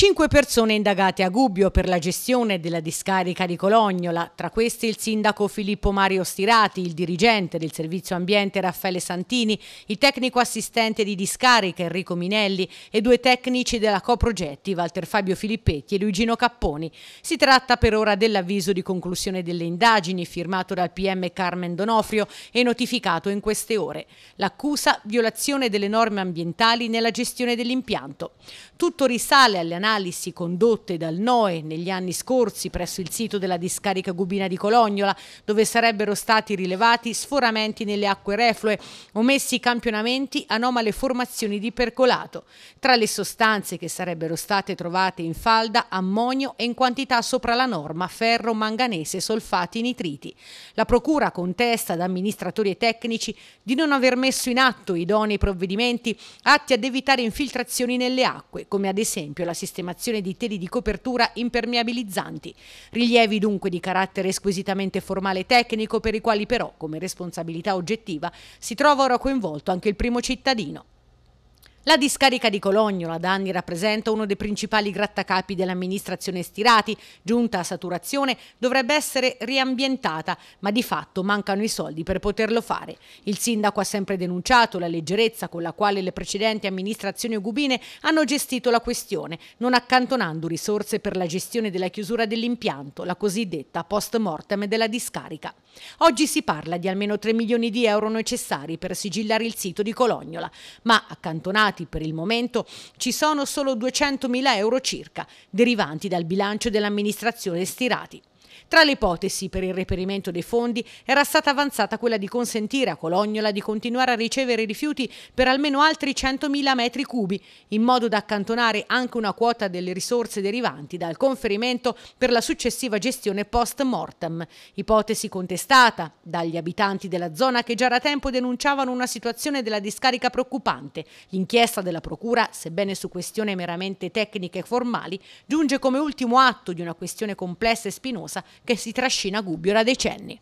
Cinque persone indagate a Gubbio per la gestione della discarica di Colognola, tra questi il sindaco Filippo Mario Stirati, il dirigente del servizio ambiente Raffaele Santini, il tecnico assistente di discarica Enrico Minelli e due tecnici della coprogetti Walter Fabio Filippetti e Luigino Capponi. Si tratta per ora dell'avviso di conclusione delle indagini firmato dal PM Carmen Donofrio e notificato in queste ore. L'accusa violazione delle norme ambientali nella gestione dell'impianto. Tutto risale alle analisi analisi condotte dal NOE negli anni scorsi presso il sito della discarica Gubina di Colognola, dove sarebbero stati rilevati sforamenti nelle acque reflue, omessi campionamenti, anomale formazioni di percolato. Tra le sostanze che sarebbero state trovate in falda, ammonio e in quantità sopra la norma ferro, manganese, solfati, nitriti. La Procura contesta ad amministratori e tecnici di non aver messo in atto idonei provvedimenti atti ad evitare infiltrazioni nelle acque, come ad esempio l'assistenza sistemazione di teli di copertura impermeabilizzanti. Rilievi dunque di carattere squisitamente formale e tecnico per i quali però, come responsabilità oggettiva, si trova ora coinvolto anche il primo cittadino. La discarica di Colognola da anni rappresenta uno dei principali grattacapi dell'amministrazione Stirati, giunta a saturazione, dovrebbe essere riambientata, ma di fatto mancano i soldi per poterlo fare. Il sindaco ha sempre denunciato la leggerezza con la quale le precedenti amministrazioni ugubine hanno gestito la questione, non accantonando risorse per la gestione della chiusura dell'impianto, la cosiddetta post mortem della discarica. Oggi si parla di almeno 3 milioni di euro necessari per sigillare il sito di Colognola, ma accantonati destinati per il momento ci sono solo 200.000 euro circa, derivanti dal bilancio dell'amministrazione stirati. Tra le ipotesi per il reperimento dei fondi era stata avanzata quella di consentire a Colognola di continuare a ricevere rifiuti per almeno altri 100.000 metri cubi, in modo da accantonare anche una quota delle risorse derivanti dal conferimento per la successiva gestione post mortem, ipotesi contestata dagli abitanti della zona che già da tempo denunciavano una situazione della discarica preoccupante. L'inchiesta della Procura, sebbene su questioni meramente tecniche e formali, giunge come ultimo atto di una questione complessa e spinosa che si trascina a Gubbio da decenni.